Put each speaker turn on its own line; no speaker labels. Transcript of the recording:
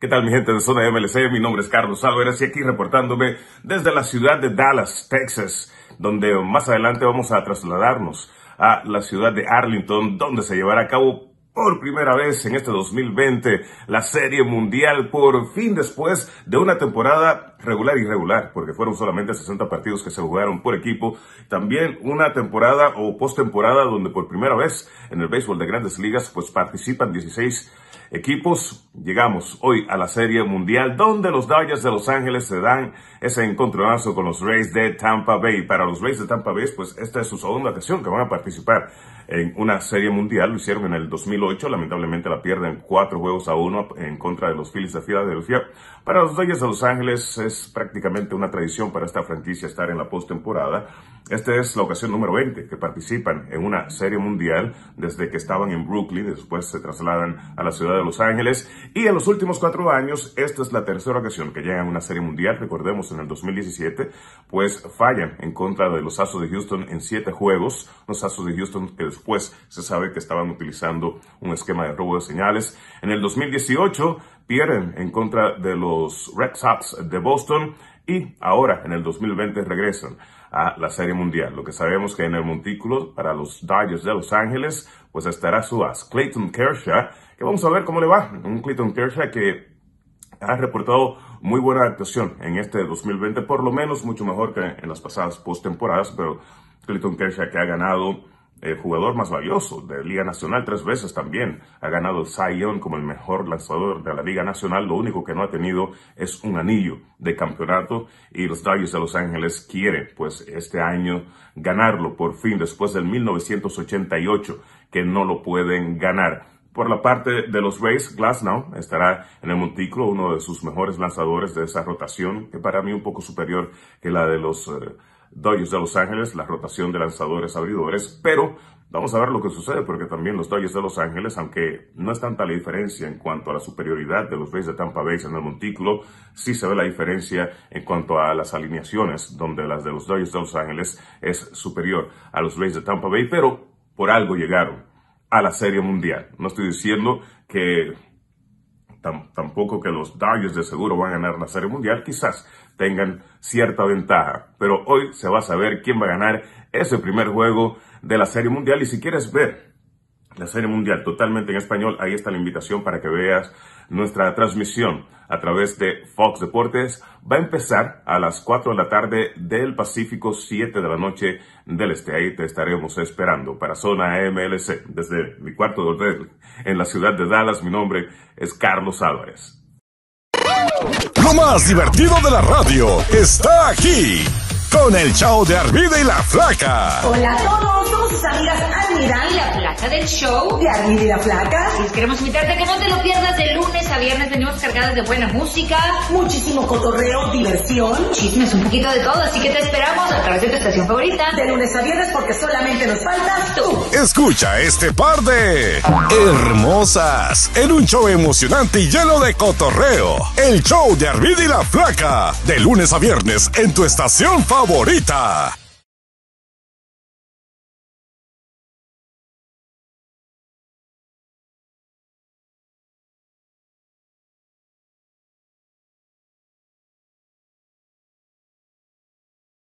¿Qué tal mi gente de Zona MLC? Mi nombre es Carlos Álvarez y aquí reportándome desde la ciudad de Dallas, Texas, donde más adelante vamos a trasladarnos a la ciudad de Arlington, donde se llevará a cabo por primera vez en este 2020 la Serie Mundial, por fin después de una temporada regular y regular, porque fueron solamente 60 partidos que se jugaron por equipo. También una temporada o postemporada donde por primera vez en el béisbol de grandes ligas pues participan 16 equipos. Llegamos hoy a la Serie Mundial donde los Dodgers de Los Ángeles se dan ese encontronazo con los Rays de Tampa Bay. Para los Rays de Tampa Bay pues esta es su segunda ocasión que van a participar en una serie mundial. Lo hicieron en el 2008. Lamentablemente la pierden cuatro juegos a uno en contra de los Phillies de Filadelfia. Para los Dodgers de Los Ángeles es prácticamente una tradición para esta franquicia estar en la postemporada. Esta es la ocasión número 20 que participan en una serie mundial desde que estaban en Brooklyn, después se trasladan a la ciudad de Los Ángeles y en los últimos cuatro años esta es la tercera ocasión que llegan a una serie mundial, recordemos en el 2017, pues fallan en contra de los Asos de Houston en siete juegos, los Asos de Houston que después se sabe que estaban utilizando un esquema de robo de señales. En el 2018 pierden en contra de los Red Sox de Boston y ahora en el 2020 regresan a la Serie Mundial. Lo que sabemos que en el montículo para los Dodgers de Los Ángeles pues estará su as Clayton Kershaw, que vamos a ver cómo le va. Un Clayton Kershaw que ha reportado muy buena actuación en este 2020, por lo menos mucho mejor que en las pasadas postemporadas, pero Clayton Kershaw que ha ganado el jugador más valioso de Liga Nacional tres veces también. Ha ganado el Cy como el mejor lanzador de la Liga Nacional. Lo único que no ha tenido es un anillo de campeonato y los Dodgers de Los Ángeles quieren pues este año ganarlo por fin después del 1988 que no lo pueden ganar. Por la parte de los Rays, Glasnow estará en el montículo, uno de sus mejores lanzadores de esa rotación, que para mí un poco superior que la de los eh, Dodgers de Los Ángeles, la rotación de lanzadores abridores, pero vamos a ver lo que sucede porque también los Dodgers de Los Ángeles, aunque no es tanta la diferencia en cuanto a la superioridad de los Rays de Tampa Bay en el montículo, sí se ve la diferencia en cuanto a las alineaciones, donde las de los Dodgers de Los Ángeles es superior a los Rays de Tampa Bay, pero por algo llegaron a la Serie Mundial. No estoy diciendo que tampoco que los Dodgers de seguro van a ganar la Serie Mundial, quizás tengan cierta ventaja. Pero hoy se va a saber quién va a ganar ese primer juego de la Serie Mundial y si quieres ver la serie mundial totalmente en español, ahí está la invitación para que veas nuestra transmisión a través de Fox Deportes. Va a empezar a las 4 de la tarde del Pacífico, 7 de la noche del Este. Ahí te estaremos esperando para Zona MLC desde mi cuarto de hotel en la ciudad de Dallas. Mi nombre es Carlos Álvarez. Lo más divertido de la radio está aquí con el chao de Armida y la Flaca. Hola a todos, sus amigas la del show de Armin y la Flaca. Y queremos invitarte que no te lo pierdas de lunes a viernes. Venimos cargadas de buena música, muchísimo cotorreo, diversión, chismes, un poquito de todo. Así que te esperamos a través de tu estación favorita de lunes a viernes porque solamente nos faltas tú. Escucha este par de hermosas en un show emocionante y lleno de cotorreo. El show de Arvid y la Flaca de lunes a viernes en tu estación favorita.